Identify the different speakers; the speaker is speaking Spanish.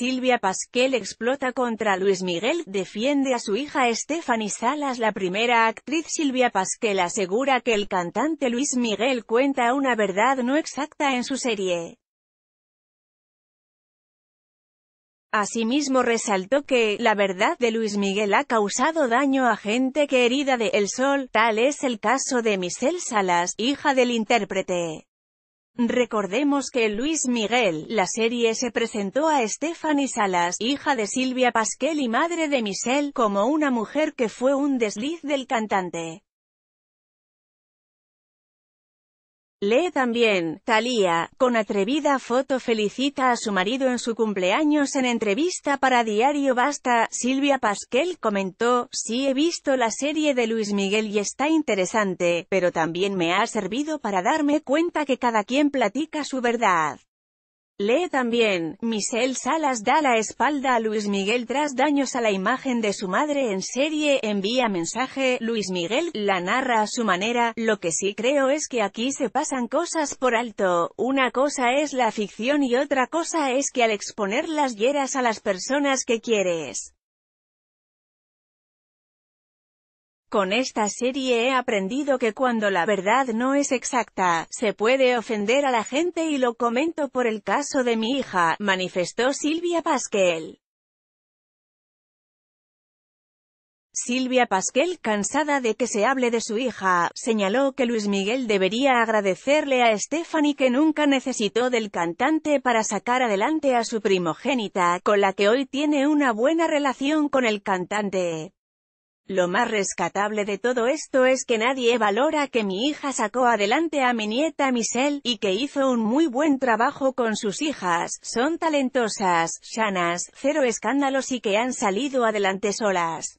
Speaker 1: Silvia Pasquel explota contra Luis Miguel, defiende a su hija Stephanie Salas. La primera actriz Silvia Pasquel asegura que el cantante Luis Miguel cuenta una verdad no exacta en su serie. Asimismo resaltó que, la verdad de Luis Miguel ha causado daño a gente querida herida de El Sol, tal es el caso de Michelle Salas, hija del intérprete. Recordemos que Luis Miguel, la serie se presentó a Stephanie Salas, hija de Silvia Pasquel y madre de Michelle, como una mujer que fue un desliz del cantante. Lee también, Thalía, con atrevida foto felicita a su marido en su cumpleaños en entrevista para Diario Basta, Silvia Pasquel comentó, sí he visto la serie de Luis Miguel y está interesante, pero también me ha servido para darme cuenta que cada quien platica su verdad. Lee también, Michelle Salas da la espalda a Luis Miguel tras daños a la imagen de su madre en serie, envía mensaje, Luis Miguel, la narra a su manera, lo que sí creo es que aquí se pasan cosas por alto, una cosa es la ficción y otra cosa es que al exponer las hieras a las personas que quieres, Con esta serie he aprendido que cuando la verdad no es exacta, se puede ofender a la gente y lo comento por el caso de mi hija, manifestó Silvia Pasquel. Silvia Pasquel, cansada de que se hable de su hija, señaló que Luis Miguel debería agradecerle a Stephanie que nunca necesitó del cantante para sacar adelante a su primogénita, con la que hoy tiene una buena relación con el cantante. Lo más rescatable de todo esto es que nadie valora que mi hija sacó adelante a mi nieta Michelle, y que hizo un muy buen trabajo con sus hijas, son talentosas, sanas, cero escándalos y que han salido adelante solas.